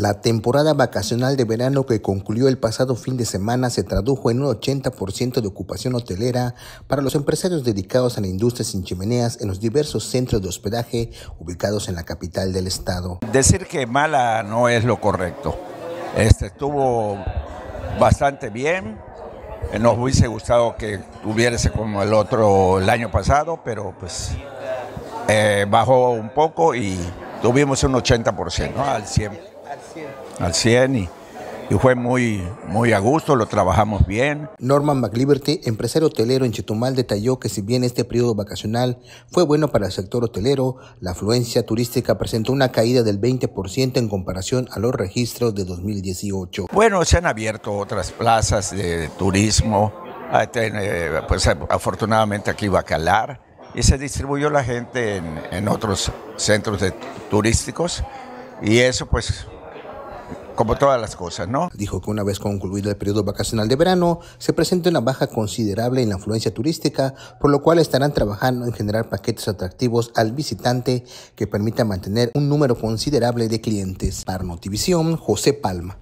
La temporada vacacional de verano que concluyó el pasado fin de semana se tradujo en un 80% de ocupación hotelera para los empresarios dedicados a la industria sin chimeneas en los diversos centros de hospedaje ubicados en la capital del estado. Decir que mala no es lo correcto. Este estuvo bastante bien. Nos hubiese gustado que hubiese como el otro el año pasado, pero pues eh, bajó un poco y tuvimos un 80%, ¿no? al 100%. Al 100. y, fue muy, muy a gusto, lo trabajamos bien. Norman McLiberty, empresario hotelero en Chetumal, detalló que si bien este periodo vacacional fue bueno para el sector hotelero, la afluencia turística presentó una caída del 20% en comparación a los registros de 2018. Bueno, se han abierto otras plazas de turismo, ah, eh, pues eh, afortunadamente aquí Bacalar, y se distribuyó la gente en, otros centros turísticos, y eso pues como todas las cosas, ¿no? Dijo que una vez concluido el periodo vacacional de verano, se presenta una baja considerable en la afluencia turística, por lo cual estarán trabajando en generar paquetes atractivos al visitante que permita mantener un número considerable de clientes. Para Notivisión, José Palma.